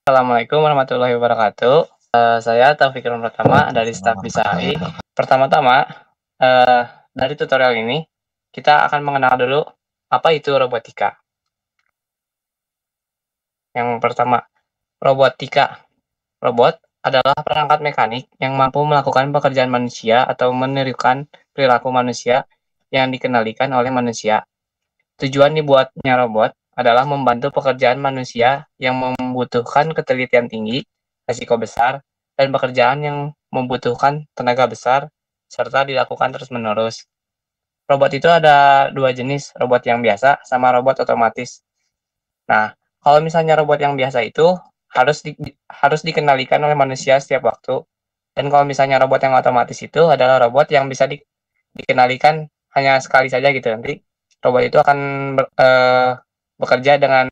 Assalamualaikum warahmatullahi wabarakatuh. Uh, saya Taufik Ron pertama dari staf Bisari. Pertama-tama, uh, dari tutorial ini, kita akan mengenal dulu apa itu robotika. Yang pertama, robotika. Robot adalah perangkat mekanik yang mampu melakukan pekerjaan manusia atau menirukan perilaku manusia yang dikenalikan oleh manusia. Tujuan dibuatnya robot adalah membantu pekerjaan manusia yang membutuhkan ketelitian tinggi, risiko besar, dan pekerjaan yang membutuhkan tenaga besar, serta dilakukan terus-menerus. Robot itu ada dua jenis, robot yang biasa sama robot otomatis. Nah, kalau misalnya robot yang biasa itu harus di, harus dikenalikan oleh manusia setiap waktu. Dan kalau misalnya robot yang otomatis itu adalah robot yang bisa di, dikenalikan hanya sekali saja gitu nanti robot itu akan ber, eh, bekerja dengan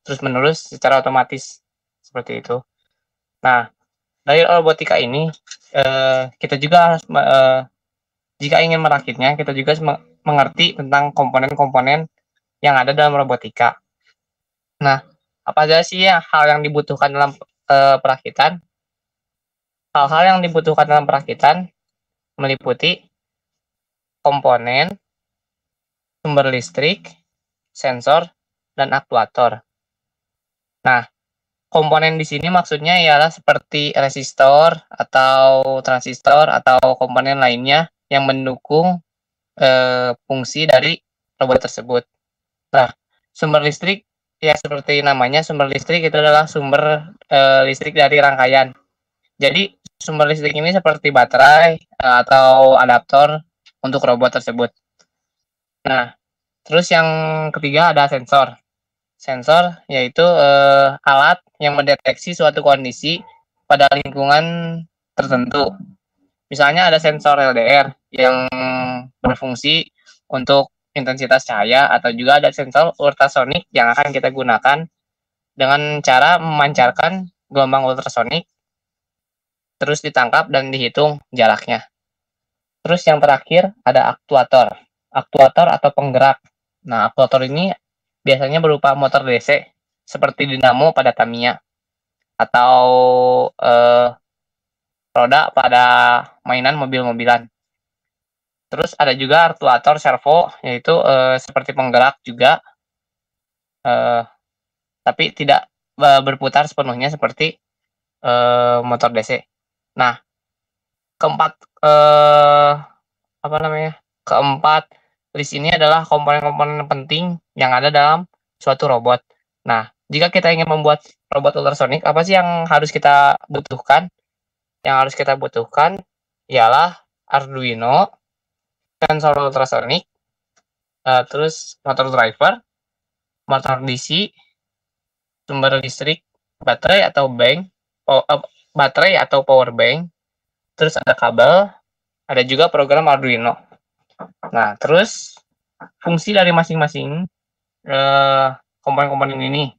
terus menerus secara otomatis seperti itu. Nah, dari robotika ini eh, kita juga harus eh, jika ingin merakitnya kita juga mengerti tentang komponen-komponen yang ada dalam robotika. Nah, apa saja sih ya hal yang dibutuhkan dalam eh, perakitan? Hal-hal yang dibutuhkan dalam perakitan meliputi komponen, sumber listrik, sensor, dan aktuator. Nah, komponen di sini maksudnya ialah seperti resistor atau transistor atau komponen lainnya yang mendukung e, fungsi dari robot tersebut. Nah, sumber listrik ya seperti namanya sumber listrik itu adalah sumber e, listrik dari rangkaian. Jadi sumber listrik ini seperti baterai eh, atau adaptor untuk robot tersebut. Nah, terus yang ketiga ada sensor. Sensor yaitu uh, alat yang mendeteksi suatu kondisi pada lingkungan tertentu. Misalnya ada sensor LDR yang berfungsi untuk intensitas cahaya atau juga ada sensor ultrasonik yang akan kita gunakan dengan cara memancarkan gelombang ultrasonik terus ditangkap dan dihitung jaraknya. Terus yang terakhir ada aktuator. Aktuator atau penggerak. Nah, aktuator ini biasanya berupa motor DC seperti dinamo pada Tamiya atau eh, roda pada mainan mobil-mobilan. Terus ada juga artuator servo yaitu eh, seperti penggerak juga eh, tapi tidak eh, berputar sepenuhnya seperti uh, motor DC. Nah, keempat uh, apa namanya? Keempat List ini adalah komponen-komponen penting yang ada dalam suatu robot. Nah, jika kita ingin membuat robot ultrasonik, apa sih yang harus kita butuhkan? Yang harus kita butuhkan ialah Arduino, sensor ultrasonik, uh, eh, terus motor driver, motor DC, sumber listrik, baterai atau bank, oh, uh, baterai atau power bank, terus ada kabel, ada juga program Arduino. Nah, terus fungsi dari masing-masing uh, komponen-komponen ini.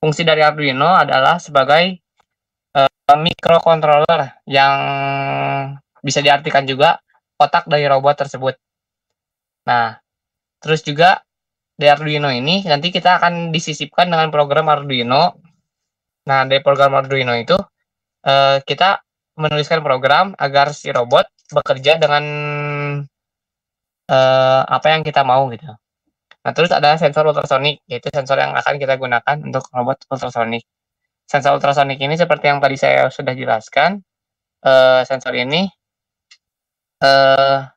Fungsi dari Arduino adalah sebagai uh, eh, microcontroller yang bisa diartikan juga otak dari robot tersebut. Nah, terus juga di Arduino ini nanti kita akan disisipkan dengan program Arduino. Nah, dari program Arduino itu uh, kita menuliskan program agar si robot bekerja dengan uh, apa yang kita mau gitu. Nah, terus ada sensor ultrasonik, yaitu sensor yang akan kita gunakan untuk robot ultrasonik. Sensor ultrasonik ini seperti yang tadi saya sudah jelaskan, uh, sensor ini uh,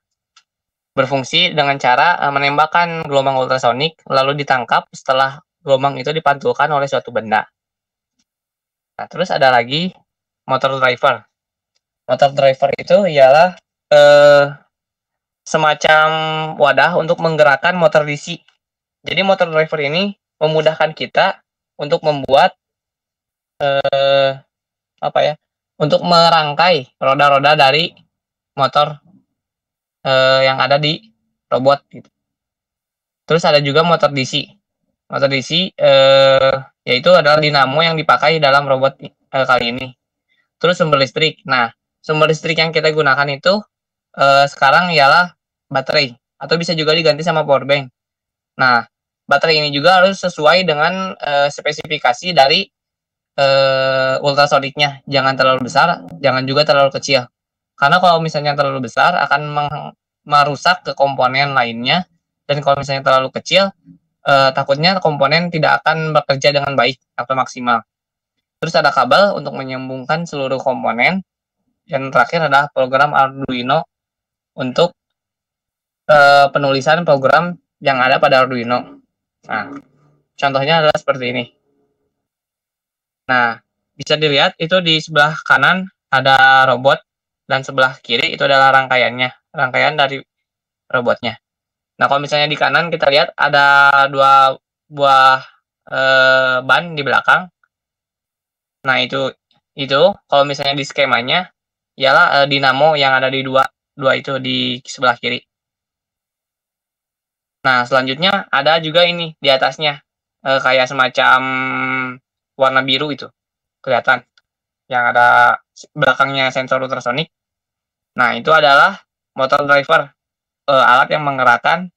berfungsi dengan cara uh, menembakkan gelombang ultrasonik lalu ditangkap setelah gelombang itu dipantulkan oleh suatu benda. Nah, terus ada lagi motor driver. Motor driver itu ialah uh, semacam wadah untuk menggerakkan motor DC. Jadi motor driver ini memudahkan kita untuk membuat eh, apa ya? Untuk merangkai roda-roda dari motor eh, yang ada di robot gitu. Terus ada juga motor DC. Motor DC eh, yaitu adalah dinamo yang dipakai dalam robot eh, kali ini. Terus sumber listrik. Nah, sumber listrik yang kita gunakan itu uh, sekarang ialah baterai atau bisa juga diganti sama power bank. Nah, baterai ini juga harus sesuai dengan uh, spesifikasi dari uh, eh, ultrasonicnya. Jangan terlalu besar, jangan juga terlalu kecil. Karena kalau misalnya terlalu besar akan merusak ke komponen lainnya dan kalau misalnya terlalu kecil eh, takutnya komponen tidak akan bekerja dengan baik atau maksimal. Terus ada kabel untuk menyambungkan seluruh komponen. Dan terakhir adalah program Arduino untuk uh, penulisan program yang ada pada Arduino. Nah, contohnya adalah seperti ini. Nah, bisa dilihat itu di sebelah kanan ada robot dan sebelah kiri itu adalah rangkaiannya, rangkaian dari robotnya. Nah, kalau misalnya di kanan kita lihat ada dua buah e, ban di belakang. Nah, itu itu kalau misalnya di skemanya ialah e, dinamo yang ada di dua dua itu di sebelah kiri. Nah, selanjutnya ada juga ini di atasnya E, kayak semacam warna biru itu kelihatan yang ada belakangnya sensor ultrasonik. Nah, itu adalah motor driver E, alat yang menggerakkan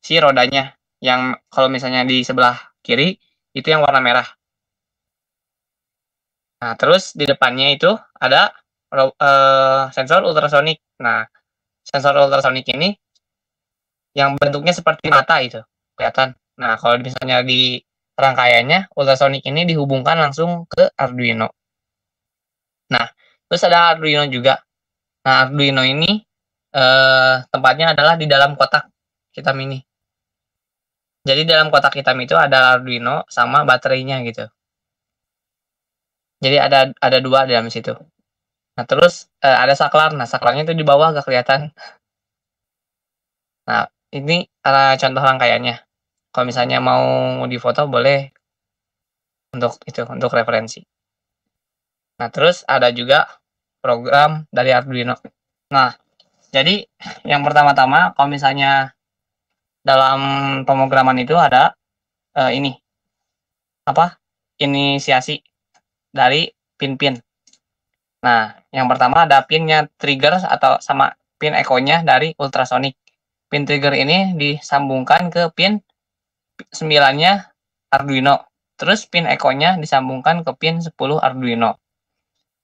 si rodanya yang kalau misalnya di sebelah kiri itu yang warna merah. Nah, terus di depannya itu ada uh, sensor ultrasonik. Nah, sensor ultrasonik ini yang bentuknya seperti mata itu kelihatan. Nah, kalau misalnya di rangkaiannya ultrasonik ini dihubungkan langsung ke Arduino. Nah, terus ada Arduino juga. Nah, Arduino ini eh, tempatnya adalah di dalam kotak hitam ini. Jadi dalam kotak hitam itu ada Arduino sama baterainya gitu. Jadi ada ada dua dalam situ. Nah, terus eh, ada saklar. Nah, saklarnya itu di bawah gak kelihatan. Nah, ini, eee, contoh rangkaiannya. Kalau misalnya mau difoto boleh untuk itu, untuk referensi. Nah, terus ada juga program dari Arduino. Nah, jadi yang pertama-tama kalau misalnya dalam pemrograman itu ada, eh, ini, apa, inisiasi dari pin-pin. Nah, yang pertama ada pinnya trigger atau sama pin ekonya dari ultrasonic. Pin trigger ini disambungkan ke pin 9-nya Arduino. Terus pin ekonya disambungkan ke pin 10 Arduino.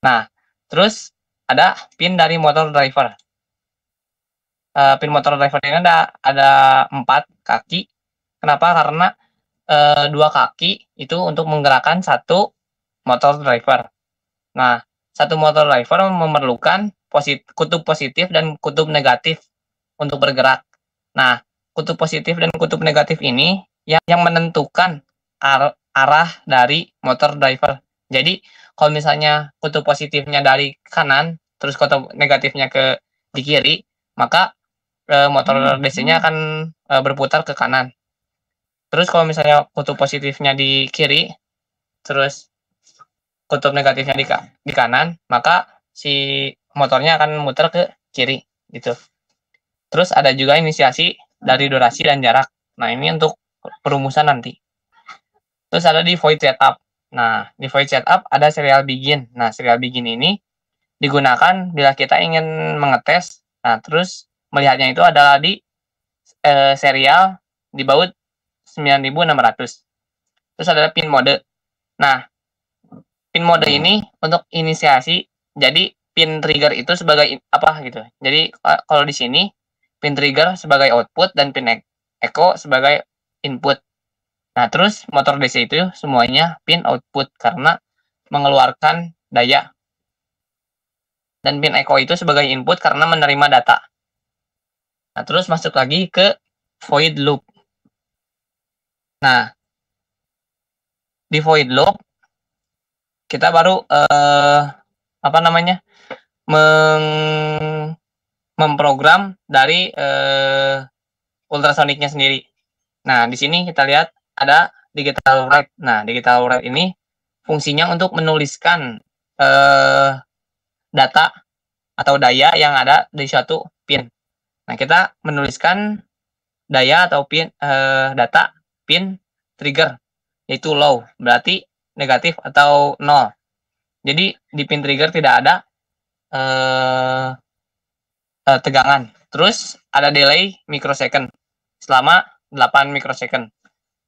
Nah, terus ada pin dari motor driver. Uh, pin motor driver ini ada ada empat kaki. Kenapa? Karena uh, dua kaki itu untuk menggerakkan satu motor driver. Nah, satu motor driver memerlukan posit kutub positif dan kutub negatif untuk bergerak. Nah, kutub positif dan kutub negatif ini yang, yang menentukan ar arah dari motor driver. Jadi, kalau misalnya kutub positifnya dari kanan, terus kutub negatifnya ke di kiri, maka e, motor DC-nya hmm, hmm. akan e, berputar ke kanan. Terus kalau misalnya kutub positifnya di kiri, terus kutub negatifnya di, di kanan, maka si motornya akan muter ke kiri gitu. Terus ada juga inisiasi dari durasi dan jarak. Nah, ini untuk perumusan nanti. Terus ada di void setup. Nah, di void setup ada serial begin. Nah, serial begin ini digunakan bila kita ingin mengetes. Nah, terus melihatnya itu adalah di eh, serial di baut 9600. Terus ada pin mode. Nah, pin mode ini untuk inisiasi. Jadi pin trigger itu sebagai apa gitu. Jadi kalau di sini pin trigger sebagai output dan pin echo sebagai input. Nah, terus motor DC itu semuanya pin output karena mengeluarkan daya. Dan pin echo itu sebagai input karena menerima data. Nah, terus masuk lagi ke void loop. Nah, di void loop kita baru uh, apa namanya meng memprogram dari uh, eh, ultrasoniknya sendiri. Nah, di sini kita lihat ada digital write. Nah, digital write ini fungsinya untuk menuliskan uh, data atau daya yang ada di suatu pin. Nah, kita menuliskan daya atau pin uh, data pin trigger yaitu low. Berarti negatif atau nol. Jadi di pin trigger tidak ada eh, eh, tegangan. Terus ada delay microsecond selama 8 microsecond.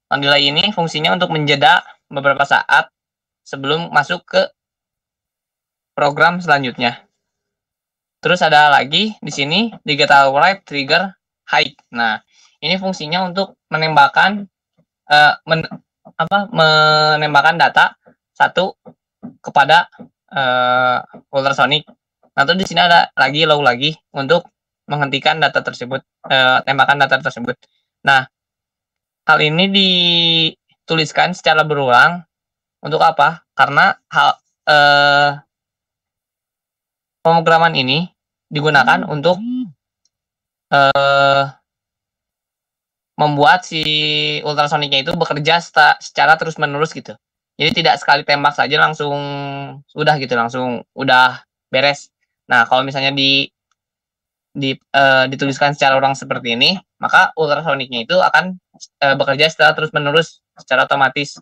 On nah, delay ini fungsinya untuk menjeda beberapa saat sebelum masuk ke program selanjutnya. Terus ada lagi di sini digital write trigger high. Nah, ini fungsinya untuk menembakkan uh, men apa menembakkan data satu kepada uh, eh, ultrasonic. Nah, terus di sini ada lagi low lagi untuk menghentikan data tersebut, uh, tembakan data tersebut. Nah, hal ini dituliskan secara berulang untuk apa? Karena hal uh, pemrograman ini digunakan hmm. untuk uh, membuat si ultrasoniknya itu bekerja secara terus menerus gitu. Jadi tidak sekali tembak saja langsung udah gitu langsung udah beres. Nah kalau misalnya di di e, dituliskan secara orang seperti ini, maka ultrasoniknya itu akan e, bekerja secara terus menerus secara otomatis.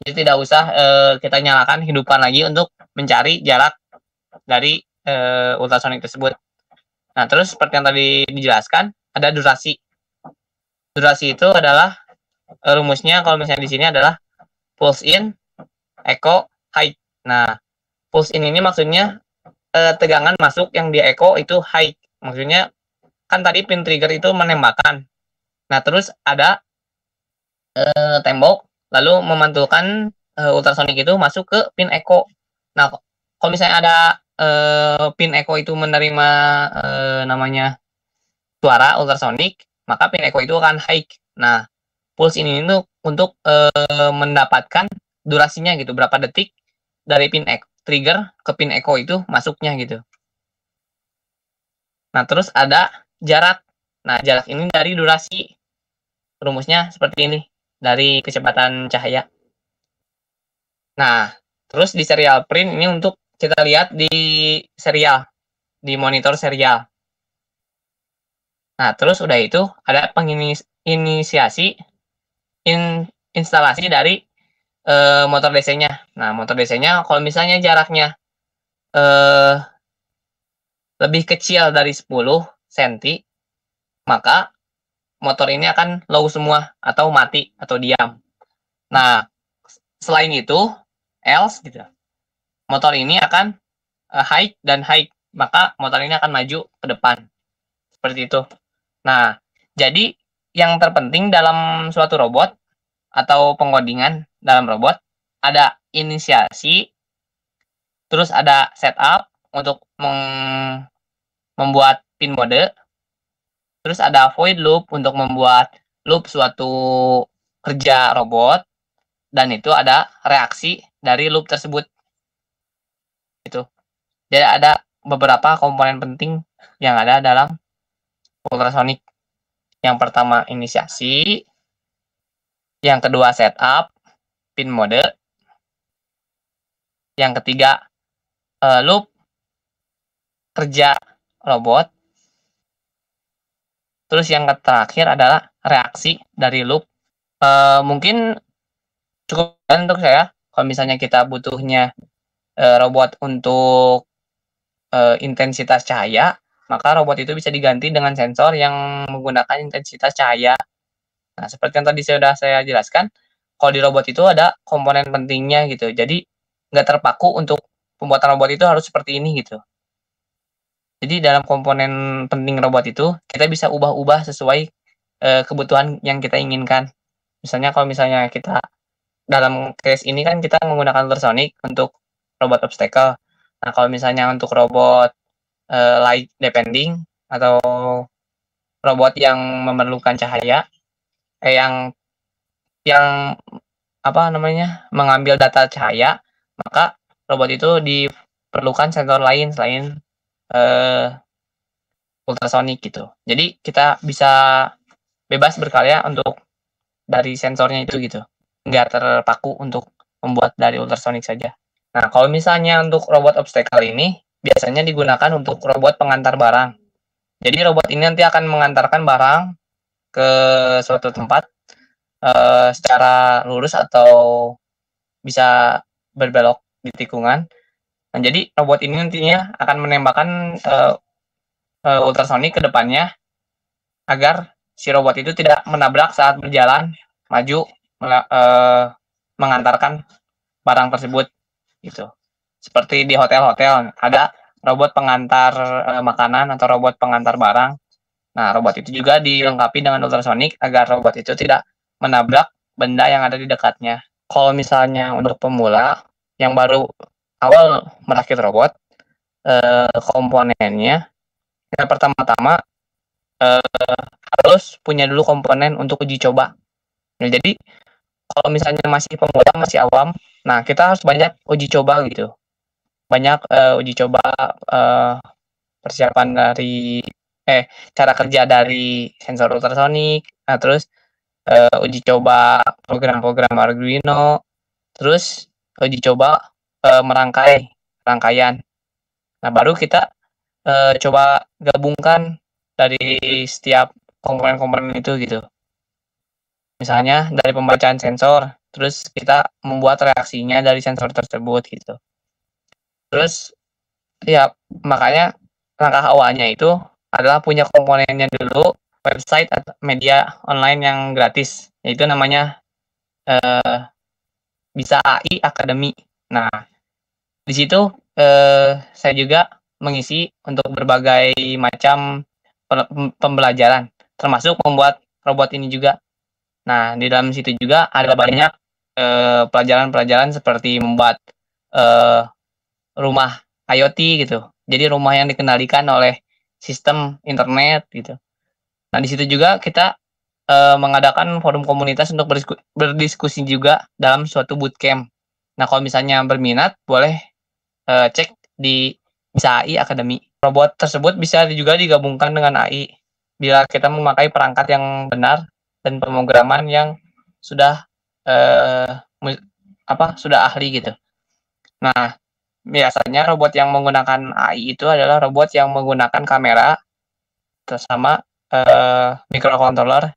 Jadi tidak usah e, kita nyalakan hidupan lagi untuk mencari jarak dari e, ultrasonik tersebut. Nah terus seperti yang tadi dijelaskan ada durasi durasi itu adalah eh, rumusnya kalau misalnya di sini adalah pulse in echo height. Nah, pulse in ini maksudnya eh, tegangan masuk yang di echo itu height. Maksudnya kan tadi pin trigger itu menembakkan. Nah, terus ada eh, tembok lalu memantulkan eh, ultrasonik itu masuk ke pin echo. Nah, kalau misalnya ada eh, pin echo itu menerima eh, namanya suara ultrasonik, maka pin echo itu akan high. Nah, pulse ini untuk untuk eh, e, mendapatkan durasinya gitu berapa detik dari pin echo, trigger ke pin echo itu masuknya gitu. Nah, terus ada jarak. Nah, jarak ini dari durasi. Rumusnya seperti ini dari kecepatan cahaya. Nah, terus di serial print ini untuk kita lihat di serial di monitor serial. Nah, terus udah itu ada penginisiasi in, instalasi dari e, motor DC-nya. Nah, motor DC-nya kalau misalnya jaraknya e, lebih kecil dari 10 cm, maka motor ini akan low semua atau mati atau diam. Nah, selain itu, else gitu. Motor ini akan e, high dan high, maka motor ini akan maju ke depan. Seperti itu. Nah, jadi yang terpenting dalam suatu robot atau pengkodingan dalam robot ada inisiasi, terus ada setup untuk membuat pin mode, terus ada void loop untuk membuat loop suatu kerja robot, dan itu ada reaksi dari loop tersebut. Itu. Jadi ada beberapa komponen penting yang ada dalam ultrasonik yang pertama inisiasi, yang kedua setup, pin mode, yang ketiga uh, loop kerja robot, terus yang terakhir adalah reaksi dari loop. Uh, mungkin cukup untuk saya kalau misalnya kita butuhnya uh, robot untuk uh, intensitas cahaya maka robot itu bisa diganti dengan sensor yang menggunakan intensitas cahaya. Nah, seperti yang tadi saya sudah saya jelaskan, kalau di robot itu ada komponen pentingnya gitu. Jadi nggak terpaku untuk pembuatan robot itu harus seperti ini gitu. Jadi dalam komponen penting robot itu kita bisa ubah-ubah sesuai e, kebutuhan yang kita inginkan. Misalnya kalau misalnya kita dalam case ini kan kita menggunakan ultrasonic untuk robot obstacle. Nah kalau misalnya untuk robot uh, light depending atau robot yang memerlukan cahaya eh, yang yang apa namanya mengambil data cahaya maka robot itu diperlukan sensor lain selain uh, eh, ultrasonik gitu jadi kita bisa bebas berkarya untuk dari sensornya itu gitu nggak terpaku untuk membuat dari ultrasonik saja nah kalau misalnya untuk robot obstacle ini biasanya digunakan untuk robot pengantar barang. Jadi robot ini nanti akan mengantarkan barang ke suatu tempat uh, secara lurus atau bisa berbelok di tikungan. Nah, jadi robot ini nantinya akan menembakkan uh, eh, uh, eh, ultrasonik ke depannya agar si robot itu tidak menabrak saat berjalan maju uh, mengantarkan barang tersebut gitu seperti di hotel-hotel ada robot pengantar uh, makanan atau robot pengantar barang. Nah, robot itu juga dilengkapi dengan ultrasonik agar robot itu tidak menabrak benda yang ada di dekatnya. Kalau misalnya untuk pemula yang baru awal merakit robot, eh, komponennya yang pertama-tama eh, harus punya dulu komponen untuk uji coba. Nah, jadi kalau misalnya masih pemula, masih awam, nah kita harus banyak uji coba gitu banyak uh, uji coba uh, persiapan dari eh cara kerja dari sensor ultrasonik, nah terus uh, uji coba program-program Arduino, terus uji coba uh, merangkai rangkaian. Nah baru kita uh, coba gabungkan dari setiap komponen-komponen itu gitu. Misalnya dari pembacaan sensor, terus kita membuat reaksinya dari sensor tersebut gitu. Terus ya makanya langkah awalnya itu adalah punya komponennya dulu website atau media online yang gratis yaitu namanya uh, bisa AI Academy. Nah di situ uh, saya juga mengisi untuk berbagai macam pembelajaran termasuk membuat robot ini juga. Nah di dalam situ juga ada banyak eh, pelajaran-pelajaran uh, seperti membuat uh, rumah IoT gitu. Jadi rumah yang dikendalikan oleh sistem internet gitu. Nah di situ juga kita eh, mengadakan forum komunitas untuk berdiskusi, berdiskusi juga dalam suatu bootcamp. Nah kalau misalnya berminat boleh eh, cek di bisa AI Academy. Robot tersebut bisa juga digabungkan dengan AI bila kita memakai perangkat yang benar dan pemrograman yang sudah eh, apa sudah ahli gitu. Nah, biasanya robot yang menggunakan AI itu adalah robot yang menggunakan kamera terus sama uh, microcontroller